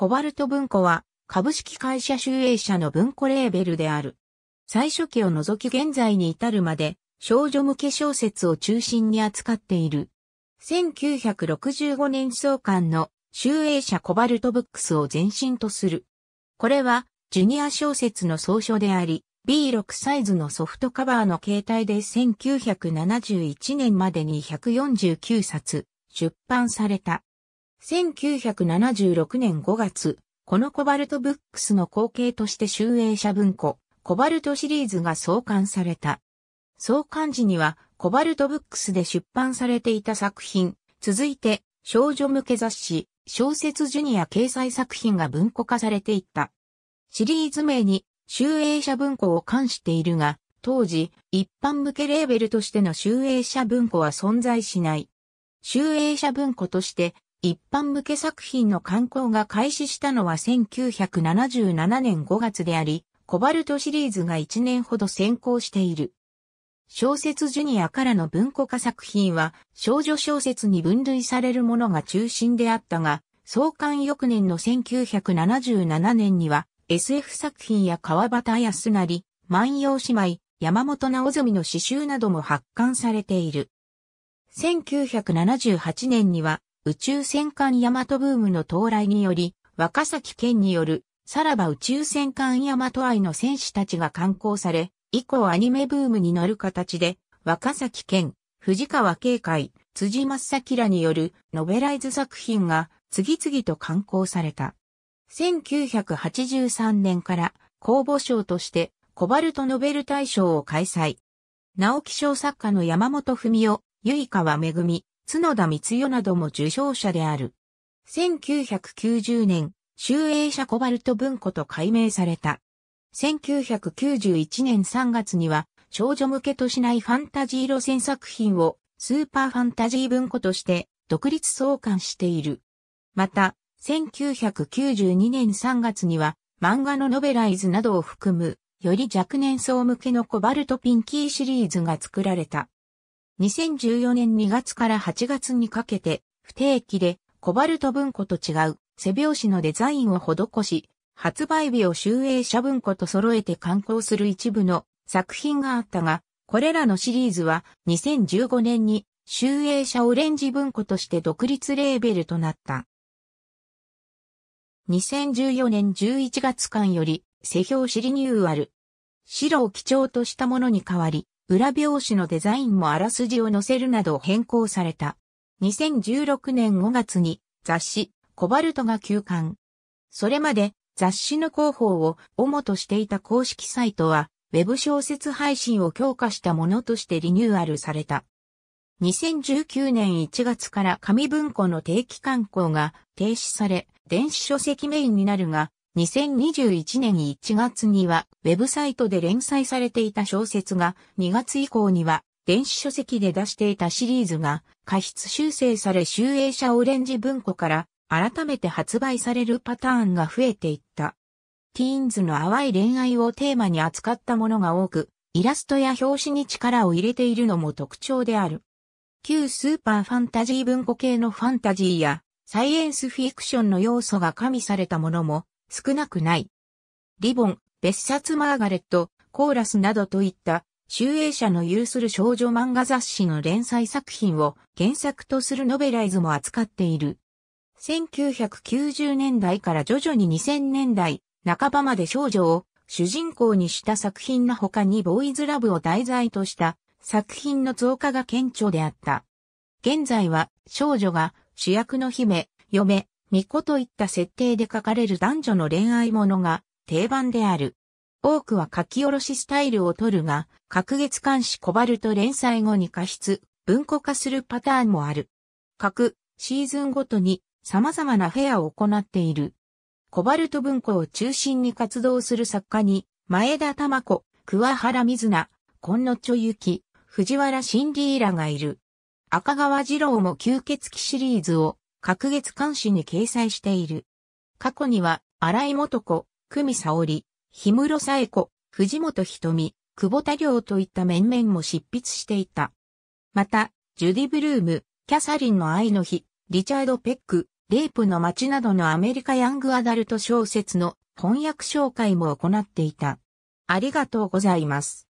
コバルト文庫は、株式会社集英社の文庫レーベルである。最初期を除き現在に至るまで、少女向け小説を中心に扱っている。1965年創刊の集英社コバルトブックスを前身とする。これは、ジュニア小説の総書であり、B6 サイズのソフトカバーの形態で1971年までに149冊出版された。1976年5月、このコバルトブックスの後継として集英社文庫、コバルトシリーズが創刊された。創刊時には、コバルトブックスで出版されていた作品、続いて、少女向け雑誌、小説ジュニア掲載作品が文庫化されていった。シリーズ名に、集英社文庫を冠しているが、当時、一般向けレーベルとしての集英社文庫は存在しない。集英社文庫として、一般向け作品の刊行が開始したのは1977年5月であり、コバルトシリーズが1年ほど先行している。小説ジュニアからの文庫化作品は少女小説に分類されるものが中心であったが、創刊翌年の1977年には SF 作品や川端康成、万葉姉妹、山本直澄の詩集なども発刊されている。1978年には宇宙戦艦ヤマトブームの到来により、若崎県による、さらば宇宙戦艦ヤマト愛の戦士たちが刊行され、以降アニメブームに乗る形で、若崎県、藤川慶海、辻正明らによるノベライズ作品が次々と刊行された。1983年から公募賞としてコバルトノベル大賞を開催。直木賞作家の山本文夫、めぐ恵、角田光代なども受賞者である。1990年、集英社コバルト文庫と改名された。1991年3月には、少女向けとしないファンタジー路線作品をスーパーファンタジー文庫として独立創刊している。また、1992年3月には漫画のノベライズなどを含むより若年層向けのコバルトピンキーシリーズが作られた。2014年2月から8月にかけて、不定期でコバルト文庫と違う背表紙のデザインを施し、発売日を集英社文庫と揃えて刊行する一部の作品があったが、これらのシリーズは2015年に集英社オレンジ文庫として独立レーベルとなった。2014年11月間より、背表紙リニューアル。白を基調としたものに変わり、裏表紙のデザインもあらすじを載せるなど変更された。2016年5月に雑誌コバルトが休刊。それまで雑誌の広報を主としていた公式サイトは、ウェブ小説配信を強化したものとしてリニューアルされた。2019年1月から紙文庫の定期刊行が停止され、電子書籍メインになるが、2021年1月には、ウェブサイトで連載されていた小説が、2月以降には、電子書籍で出していたシリーズが、過失修正され集英社オレンジ文庫から、改めて発売されるパターンが増えていった。ティーンズの淡い恋愛をテーマに扱ったものが多く、イラストや表紙に力を入れているのも特徴である。旧スーパーファンタジー文庫系のファンタジーや、サイエンスフィクションの要素が加味されたものも少なくない。リボン、別冊マーガレット、コーラスなどといった、集英社の有する少女漫画雑誌の連載作品を原作とするノベライズも扱っている。1990年代から徐々に2000年代半ばまで少女を主人公にした作品の他にボーイズラブを題材とした作品の増加が顕著であった。現在は少女が主役の姫、嫁、巫女といった設定で書かれる男女の恋愛ものが定番である。多くは書き下ろしスタイルを取るが、各月刊誌コバルト連載後に過失、文庫化するパターンもある。各シーズンごとに様々なフェアを行っている。コバルト文庫を中心に活動する作家に、前田玉子、桑原水菜、近野ちょゆき、藤原新里らがいる。赤川二郎も吸血鬼シリーズを各月刊誌に掲載している。過去には、荒井元子、久美沙織、氷室冴子、藤本瞳、久保田良といった面々も執筆していた。また、ジュディ・ブルーム、キャサリンの愛の日、リチャード・ペック、レイプの街などのアメリカヤングアダルト小説の翻訳紹介も行っていた。ありがとうございます。